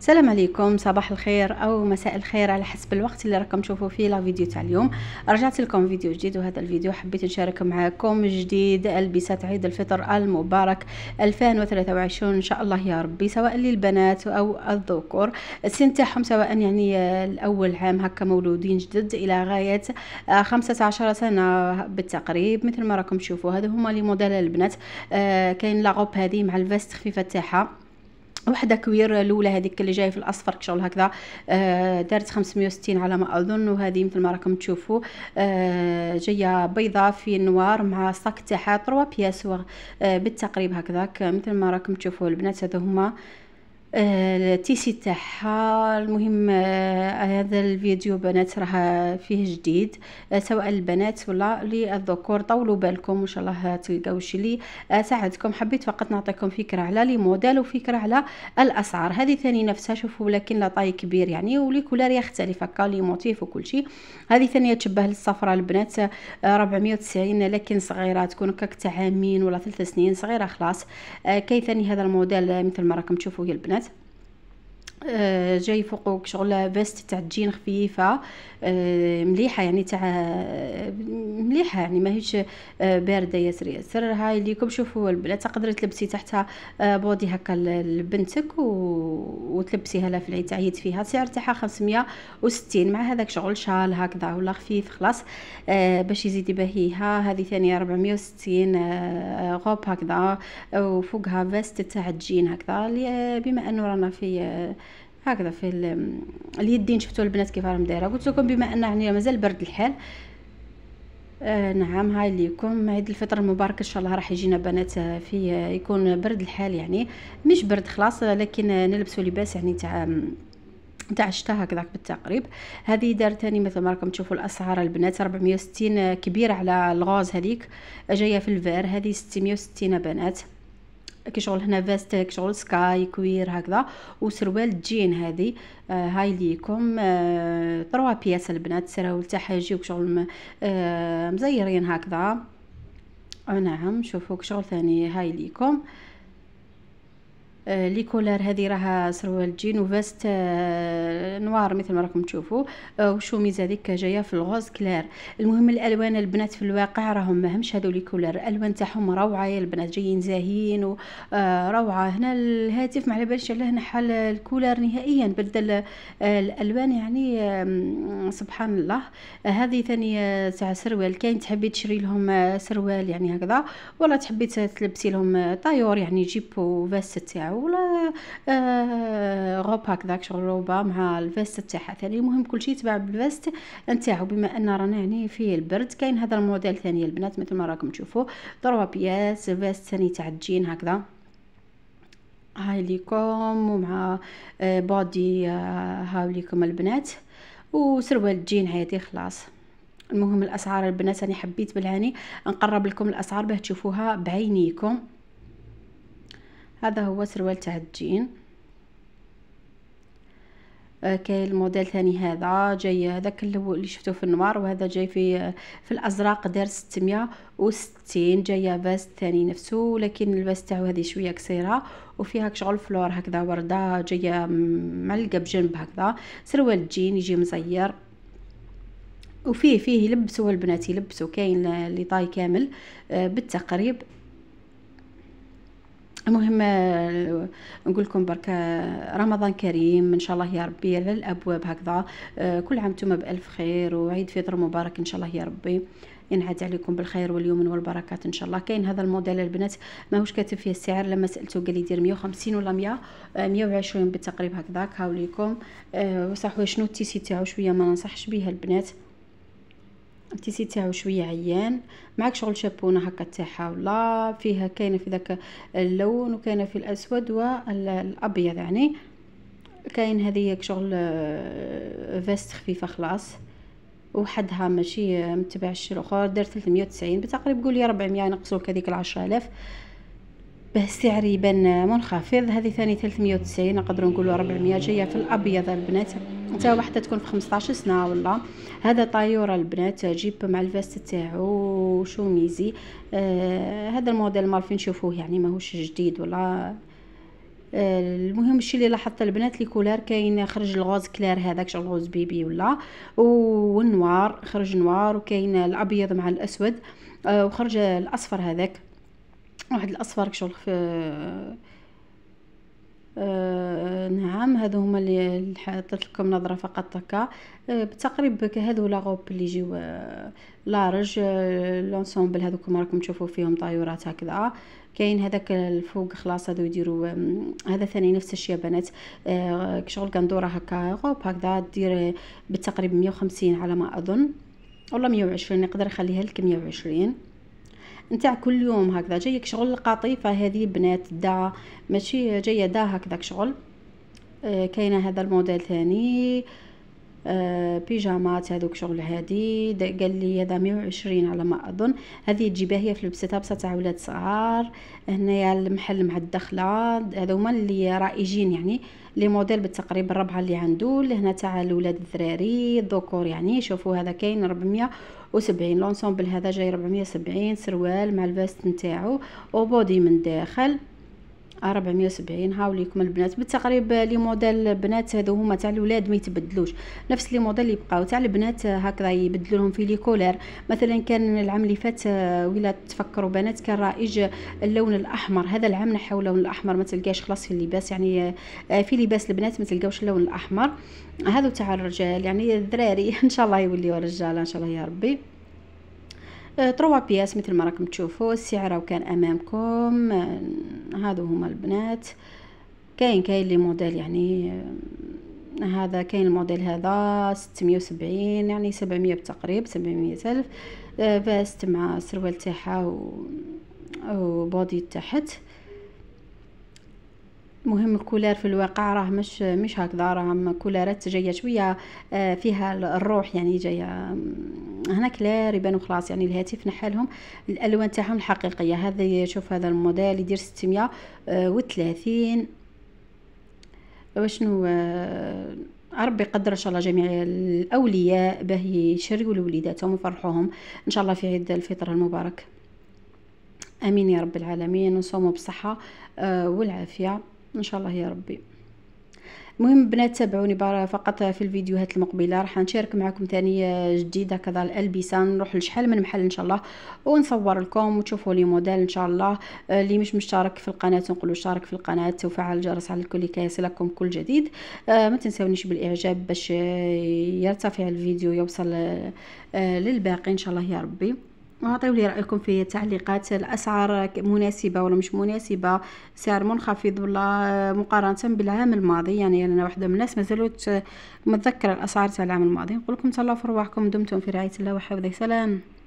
السلام عليكم صباح الخير او مساء الخير على حسب الوقت اللي راكم تشوفوا فيه لا فيديو تاع اليوم رجعت لكم فيديو جديد وهذا الفيديو حبيت نشارك معكم جديد البسات عيد الفطر المبارك 2023 ان شاء الله يا ربي سواء للبنات او الذكور السن تاعهم سواء يعني الاول عام هكا مولودين جدد الى غايه 15 سنه بالتقريب مثل ما راكم تشوفوا هذا هما لي موديل البنات آه، كاين لاغوب هذه مع الفست خفيفه تاعها وحده كوير الاولى هذيك اللي جايه في الاصفر شغل هكذا آه دارت 560 على ما اظن وهذه مثل ما راكم تشوفوا آه جايه بيضاء في نوار مع الصاك تاعها 3 بياس آه بالتقريب هكذاك مثل ما راكم تشوفوا البنات هذو هما آه التيسي آه، تاعها المهم آه، هذا الفيديو بنات راه فيه جديد آه، سواء البنات ولا للذكور طولوا بالكم ان شاء الله تلقاو شي لي ساعدكم حبيت فقط نعطيكم فكره على لي موديل وفكره على الاسعار هذه ثاني نفسها شوفوا لكن لا طاي كبير يعني ولي كولار يختلف هكا لي موتيف وكل شيء هذه ثانيه تشبه للصفراء البنات 490 لكن صغيره تكون هكاك تاع عامين ولا ثلاث سنين صغيره خلاص كي ثاني هذا الموديل مثل ما راكم تشوفوا البنات آه، جاي فوقك شغل فيست تاع الجين خفيفه آه، مليحه يعني تاع مليحه يعني ماهيش آه، بارده ياسر ياسر هاي ليكم شوفوا البلا تقدري تلبسي تحتها بودي هكا لبنتك و... وتلبسيها لها في العيد تعيد فيها سعر تاعها 560 مع هذاك شغل شال هكذا ولا خفيف خلاص باش يزيد باهيها هذه ثانيه 460 غوب هكذا وفوقها فيست تاع الجين هكذا بما انه رانا في هكذا في اليدين شفتوا البنات كيف راهم دايره قلت لكم بما ان يعني مازال برد الحال آه نعم هاي ليكم عيد الفطر المبارك ان شاء الله راح يجينا بنات آه، في آه، يكون برد الحال يعني مش برد خلاص آه، لكن نلبسوا لباس يعني تاع تاع الشتاء هكذاك بالتقريب هذه دار ثاني مثل ما راكم تشوفوا الاسعار البنات 460 كبيره على الغاز هذيك جايه في الفير هذه 660 بنات كي شغل هنا فيست كي شغل سكاي كوير هكذا وسروال جين هذه آه هاي ليكم آه طروا بياس البنات سراول تاعها و شغل آه مزيرين هكذا آه نعم شوفوا شغل ثاني هاي ليكم آه آه، لي كولار هذه راها سروال جين وفاست آه، نوار مثل ما راكم تشوفوا آه، وشوميز هذيك جايه في الغوز كلير المهم الالوان البنات في الواقع راهم ماهمش هذو لي كولار الالوان تاعهم روعه يا البنات جايين زاهيين وروعه هنا الهاتف ما على باليش علاه نحل الكولار نهائيا بدل الالوان يعني سبحان الله هذه ثاني تاع سروال كاين تحبي تشري لهم سروال يعني هكذا ولا تحبي تلبسي لهم طايور يعني جيب وفاست تاعو ولا آه، روب غوب هكذاك شغل روبا مع الفيست تاعها ثاني المهم كلشي يتباع بالفيست نتاعو بما ان رانا هنا في البرد كاين هذا الموديل ثاني البنات مثل ما راكم تشوفوا ضربه بياس فيست ثاني تاع الجين هكذا هاي ليكم ومع آه، بودي آه، هاو ليكم البنات وسروال الجين عادي خلاص المهم الاسعار البنات انا حبيت بالهاني نقرب لكم الاسعار باه تشوفوها بعينيكم هذا هو سروال تاع الجين آه، كاين الموديل ثاني هذا جاي هذاك اللي شفتوه في النوار وهذا جاي في آه، في الازرق دار 660 جايه فاست ثاني نفسه ولكن الفاست تاعو هذه شويه قصيره وفيها شغل فلور هكذا ورده جايه معلقه بجنب هكذا سروال جين يجي مزير وفيه فيه يلبسوه البنات يلبسوا كاين اللي طاي كامل آه، بالتقريب المهم آه، نقول لكم برك رمضان كريم ان شاء الله يا ربي على الابواب هكذا آه، كل عام نتوما بالف خير وعيد فطر مبارك ان شاء الله يا ربي ينعاد عليكم بالخير واليمن والبركات ان شاء الله كاين هذا الموديل البنات ماهوش كاتب فيه السعر لما سالته قال لي دير 150 ولا 100 120 آه، بالتقريب هكذاك هاوليكم وصح شنو التيسي تاعو شويه ما ننصحش بها البنات التيسي تاعو شويه عيان معك شغل شابونه هكا تاعها ولا فيها كاينه في ذاك اللون وكاينه في الاسود والابيض يعني كاين هذيك شغل آه، فيست خفيفه خلاص وحدها ماشي متبعش الاخر دار 390 بتقريب قول لي 400 نقصوا هذيك 10000 بسعر يبان منخفض هذه ثاني 390 نقدروا نقولوا 400 جايه في الابيض البنات حتى واحده تكون في 15 سنه ولا هذا طيور البنات جيب مع الفاست تاعو شوميزي آه هذا الموديل مالفين نشوفوه يعني ماهوش جديد ولا آه، المهم الشيء اللي لاحظت البنات لي كولار كاين خرج الغوز كلار هذاك شغل غوز بيبي ولا والنوار خرج نوار وكاين الابيض مع الاسود آه، وخرج الاصفر هذاك واحد الاصفر كشغل في آه نعم هادو هما اللي حطيت لكم نظره فقط هكا آه بتقريب هادو غوب اللي يجيو آه، لارج آه، لونسومبل هذوكم راكم تشوفوا فيهم طيورات هكذا كاين هذاك الفوق خلاص هادو يديروا آه، هذا ثاني نفس الشيء بنات آه شغل كندوره هكا غوب هكذا دير بالتقريب 150 على ما اظن والله 120 نقدر نخليها لك 120 نتاع كل يوم هكذا جايك شغل قطيفه هذه بنات دا ماشي جايه دا هكذاك شغل آه، كاينه هذا الموديل ثاني آه، بيجامات هذوك شغل هادي قال لي هذا 120 على ما اظن هذه تجيبها هي في لبستها تاع ولاد صغار هنايا المحل مع الدخله هما اللي رائجين يعني لي موديل بالتقريب الربعه اللي عنده لهنا تاع الولاد الذراري الذكور يعني شوفوا هذا كاين 470 وسبعين لونسومبل هذا جاي 470 سروال مع الفاست نتاعو وبودي من داخل 470 هاو ليكم البنات بالتقريب لي موديل بنات هذو هما تاع الولاد ما يتبدلوش نفس لي موديل اللي بقاو تاع البنات هكذا يبدلو لهم في لي كولير مثلا كان العام اللي فات ولا تفكروا بنات كان رائج اللون الاحمر هذا العام نحاول اللون الاحمر ما تلقاش خلاص في اللباس يعني في لباس البنات ما تلقاوش اللون الاحمر هذا تاع الرجال يعني الدراري ان شاء الله يوليو رجاله ان شاء الله يا ربي تروا بياس مثل ما راكم تشوفوا السعر كان امامكم آه، هادو هما البنات كاين كاين لي موديل يعني آه، هذا كاين الموديل هذا 670 يعني 700 بتقريب 700 الف آه، فاست مع سروال تاعها وبودي تحت آه المهم الكولار في الواقع راه مش مش هكذا راه كولارات جايه شويه آه، فيها الروح يعني جايه هنا كلار يبانو خلاص يعني الهاتف نحالهم الالوان تاعهم الحقيقيه هذا شوف هذا الموديل يدير 630 آه، وشنو آه، ربي يقدر ان شاء الله جميع الاولياء باه يشريو لوليداتهم ويفرحوهم ان شاء الله في عيد الفطر المبارك امين يا رب العالمين وصوموا بالصحه والعافيه ان شاء الله يا ربي المهم بنات تابعوني برا فقط في الفيديوهات المقبله راح نشارك معكم ثاني جديد هكذا الالبسه نروح لشحال من محل ان شاء الله ونصور لكم وتشوفوا لي موديل ان شاء الله اللي مش مشترك في القناه نقولوا اشترك في القناه وفعل الجرس على الكل كي يصلكم كل جديد ما تنساونيش بالاعجاب باش يرتفع الفيديو يوصل للباقي ان شاء الله يا ربي وعطيو لي رايكم في التعليقات الاسعار مناسبه ولا مش مناسبه سعر منخفض ولا مقارنه بالعام الماضي يعني انا واحده من الناس مازالو متذكره الاسعار تاع العام الماضي نقول لكم تهلاو في رواحكم دمتم في رعايه الله وحفظه سلام